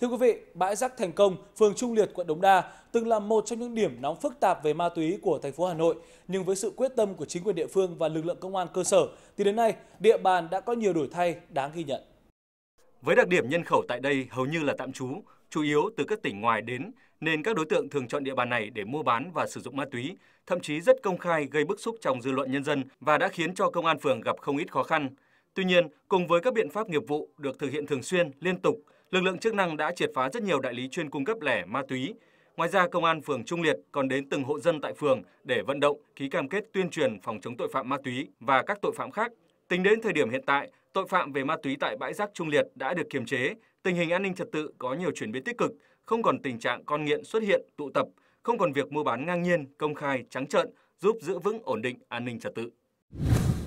Thưa quý vị, bãi rác Thành Công, phường Trung Liệt, quận Đống Đa từng là một trong những điểm nóng phức tạp về ma túy của thành phố Hà Nội, nhưng với sự quyết tâm của chính quyền địa phương và lực lượng công an cơ sở thì đến nay địa bàn đã có nhiều đổi thay đáng ghi nhận. Với đặc điểm nhân khẩu tại đây hầu như là tạm trú, chủ yếu từ các tỉnh ngoài đến nên các đối tượng thường chọn địa bàn này để mua bán và sử dụng ma túy, thậm chí rất công khai gây bức xúc trong dư luận nhân dân và đã khiến cho công an phường gặp không ít khó khăn. Tuy nhiên, cùng với các biện pháp nghiệp vụ được thực hiện thường xuyên, liên tục lực lượng chức năng đã triệt phá rất nhiều đại lý chuyên cung cấp lẻ ma túy. Ngoài ra, công an phường Trung Liệt còn đến từng hộ dân tại phường để vận động, ký cam kết tuyên truyền phòng chống tội phạm ma túy và các tội phạm khác. Tính đến thời điểm hiện tại, tội phạm về ma túy tại bãi rác Trung Liệt đã được kiềm chế, tình hình an ninh trật tự có nhiều chuyển biến tích cực, không còn tình trạng con nghiện xuất hiện, tụ tập, không còn việc mua bán ngang nhiên, công khai, trắng trợn, giúp giữ vững ổn định an ninh trật tự.